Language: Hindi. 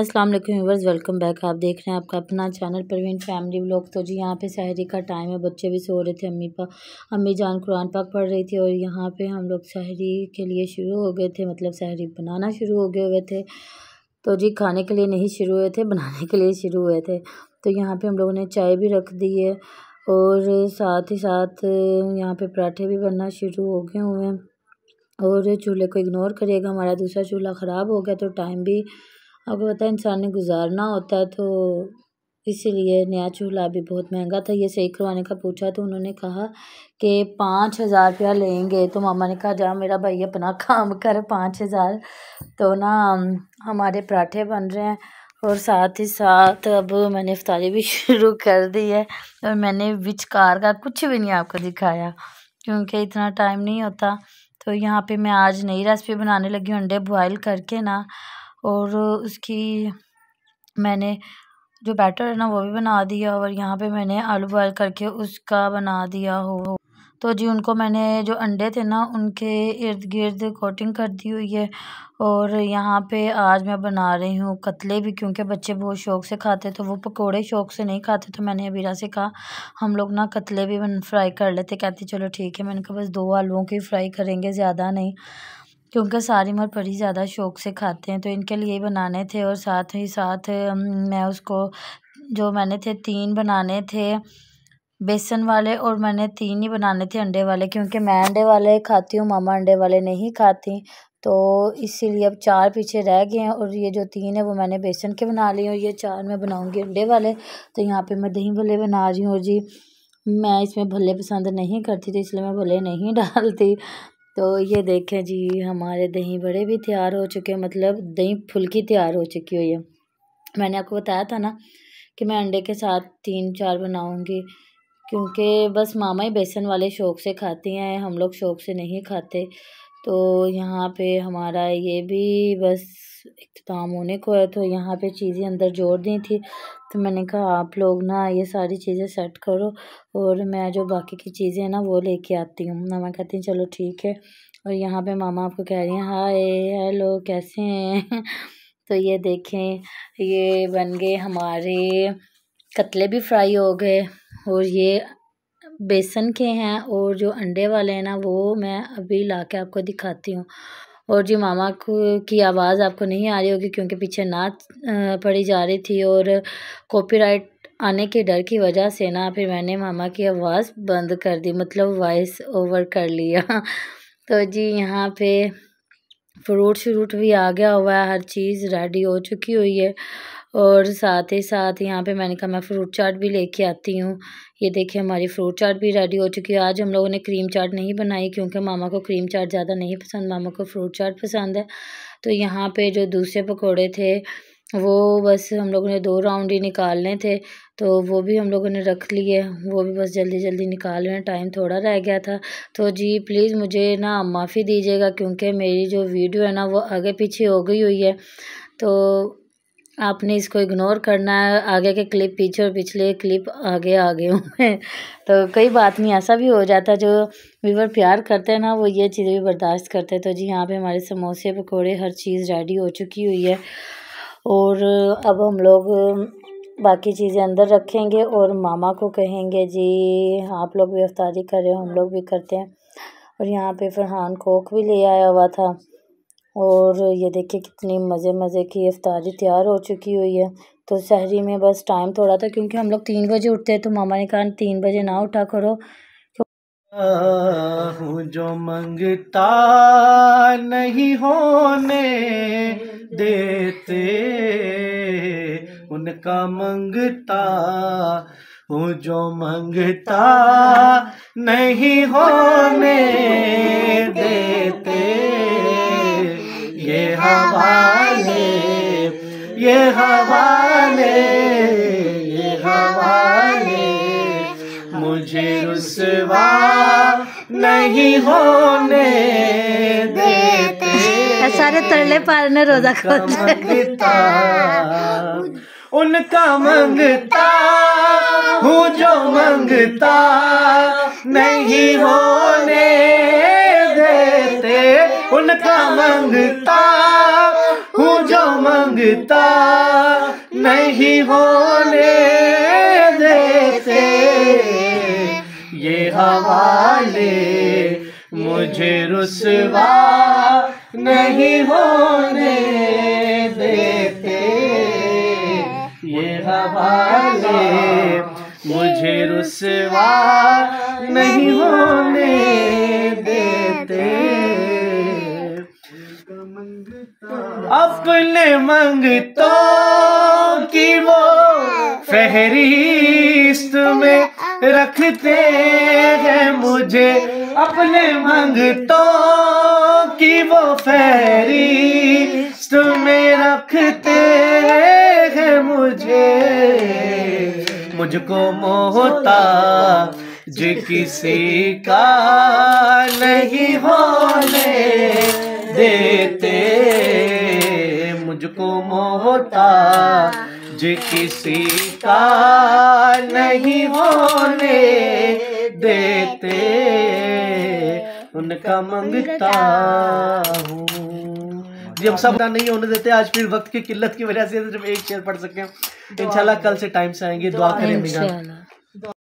अस्सलाम वालेकुम व्यूवर्स वेलकम बैक आप देख रहे हैं आपका अपना चैनल परवीन फैमिली ब्लॉग तो जी यहाँ पे शहरी का टाइम है बच्चे भी सो रहे थे अम्मी पा अम्मी जान कुरान पाक पढ़ रही थी और यहाँ पे हम लोग शहरी के लिए शुरू हो गए थे मतलब शहरी बनाना शुरू हो गए हुए थे तो जी खाने के लिए नहीं शुरू हुए थे बनाने के लिए शुरू हुए थे तो यहाँ पर हम लोगों ने चाय भी रख दी है और साथ ही साथ यहाँ पर पराठे भी बनना शुरू हो गए हुए हैं और चूल्हे को इग्नोर करिएगा हमारा दूसरा चूल्हा ख़राब हो गया तो टाइम भी आपको पता है इंसान ने गुजारना होता है तो इसीलिए नया चूल्हा भी बहुत महंगा था ये सही करवाने का पूछा तो उन्होंने कहा कि पाँच हज़ार रुपया लेंगे तो मामा ने कहा जा मेरा भाई अपना काम कर पाँच हज़ार तो ना हमारे पराठे बन रहे हैं और साथ ही साथ अब मैंने इफ्तारी भी शुरू कर दी है और मैंने विचकार का कुछ भी नहीं आपको दिखाया क्योंकि इतना टाइम नहीं होता तो यहाँ पे मैं आज नई रेसिपी बनाने लगी अंडे बॉयल करके ना और उसकी मैंने जो बैटर है ना वो भी बना दिया और यहाँ पे मैंने आलू बॉयल करके उसका बना दिया हो तो जी उनको मैंने जो अंडे थे ना उनके इर्द गिर्द कोटिंग कर दी हुई है और यहाँ पे आज मैं बना रही हूँ कतले भी क्योंकि बच्चे बहुत शौक से खाते तो वो पकोड़े शौक से नहीं खाते तो मैंने अबीरा से कहा हम लोग ना कतले भी फ्राई कर लेते कहते चलो ठीक है मैंने कहा बस दो आलूओं की फ्राई करेंगे ज़्यादा नहीं क्योंकि सारीमर बड़ी ज़्यादा शौक़ से खाते हैं तो इनके लिए बनाने थे और साथ ही साथ मैं उसको जो मैंने थे तीन बनाने थे बेसन वाले और मैंने तीन ही बनाने थे अंडे वाले क्योंकि मैं अंडे वाले खाती हूँ मामा अंडे वाले नहीं खाती तो इसीलिए अब चार पीछे रह गए हैं और ये जो तीन है वो मैंने बेसन के बना लिए और ये चार मैं बनाऊँगी अंडे वाले तो यहाँ पे मैं दही भले बना रही हूँ और जी मैं इसमें भले पसंद नहीं करती थी इसलिए मैं भले नहीं डालती तो ये देखें जी हमारे दही बड़े भी तैयार हो चुके हैं मतलब दही फुल्की तैयार हो चुकी हुई है मैंने आपको बताया था ना कि मैं अंडे के साथ तीन चार बनाऊंगी क्योंकि बस मामा ही बेसन वाले शौक़ से खाती हैं हम लोग शौक़ से नहीं खाते तो यहाँ पे हमारा ये भी बस इख्ताम तो होने को है तो यहाँ पे चीज़ें अंदर जोड़ दी थी तो मैंने कहा आप लोग ना ये सारी चीज़ें सेट करो और मैं जो बाकी की चीज़ें हैं ना वो लेके आती हूँ ना मैं कहती हूँ चलो ठीक है और यहाँ पे मामा आपको कह रही हैं हाय हेलो कैसे हैं तो ये देखें ये बन गए हमारे कतले भी फ्राई हो गए और ये बेसन के हैं और जो अंडे वाले हैं ना वो मैं अभी ला के आपको दिखाती हूँ और जी मामा को की आवाज़ आपको नहीं आ रही होगी क्योंकि पीछे नाच पड़ी जा रही थी और कॉपीराइट आने के डर की वजह से ना फिर मैंने मामा की आवाज़ बंद कर दी मतलब वॉइस ओवर कर लिया तो जी यहाँ पे फ्रूट श्रूट भी आ गया हुआ है हर चीज़ रेडी हो चुकी हुई है और साथ ही साथ यहाँ पे मैंने कहा मैं फ्रूट चाट भी लेके आती हूँ ये देखिए हमारी फ्रूट चाट भी रेडी हो चुकी है आज हम लोगों ने क्रीम चाट नहीं बनाई क्योंकि मामा को क्रीम चाट ज़्यादा नहीं पसंद मामा को फ्रूट चाट पसंद है तो यहाँ पे जो दूसरे पकौड़े थे वो बस हम लोगों ने दो राउंड ही निकालने थे तो वो भी हम लोगों ने रख लिए वो भी बस जल्दी जल्दी निकाल रहे टाइम थोड़ा रह गया था तो जी प्लीज़ मुझे ना माफ़ी दीजिएगा क्योंकि मेरी जो वीडियो है ना वो आगे पीछे हो गई हुई है तो आपने इसको इग्नोर करना है आगे के क्लिप पीछे और पिछले क्लिप आगे आगे हुए तो कई बात नहीं ऐसा भी हो जाता है जो व्यूवर प्यार करते हैं ना वो ये चीज़ें भी बर्दाश्त करते हैं तो जी यहाँ पे हमारे समोसे पकोड़े हर चीज़ रेडी हो चुकी हुई है और अब हम लोग बाकी चीज़ें अंदर रखेंगे और मामा को कहेंगे जी आप लोग भी अफ्तारी करें हम लोग भी करते हैं और यहाँ पर फरहान कोक भी ले आया हुआ था और ये देखिए कितनी मज़े मज़े की इफ्तारी तैयार हो चुकी हुई है तो शहरी में बस टाइम थोड़ा था क्योंकि हम लोग तीन बजे उठते हैं तो मामा ने कहा तीन बजे ना उठा करो हूँ जो मंगता नहीं होने देते उनका मंगता हूँ जो मंगता नहीं होने देते हवाले ये हवाले ये हवाले मुझे रुसवा नहीं होने देते सारे तरले पार ने रोजा खोलता उनका मंगता हूँ जो मंगता नहीं होने देते उनका मंगता लगता नहीं होने देते ये हवाले मुझे रुसवा नहीं होने देते ये हवाले मुझे रुसवा नहीं होने अपने मंगतों की वो फहरिस्त में रखते हैं मुझे अपने मंगतों की वो फहरिस्त में रखते हैं मुझे मुझको मोहता जो किसी का नहीं होने देते को होता जे किसी का नहीं होने देते उनका मंगता हूँ जी हम सब नहीं होने देते आज फिर वक्त की किल्लत की वजह से सिर्फ एक शेर पढ़ सकते इंशाल्लाह कल से टाइम से आएंगे दुआ करें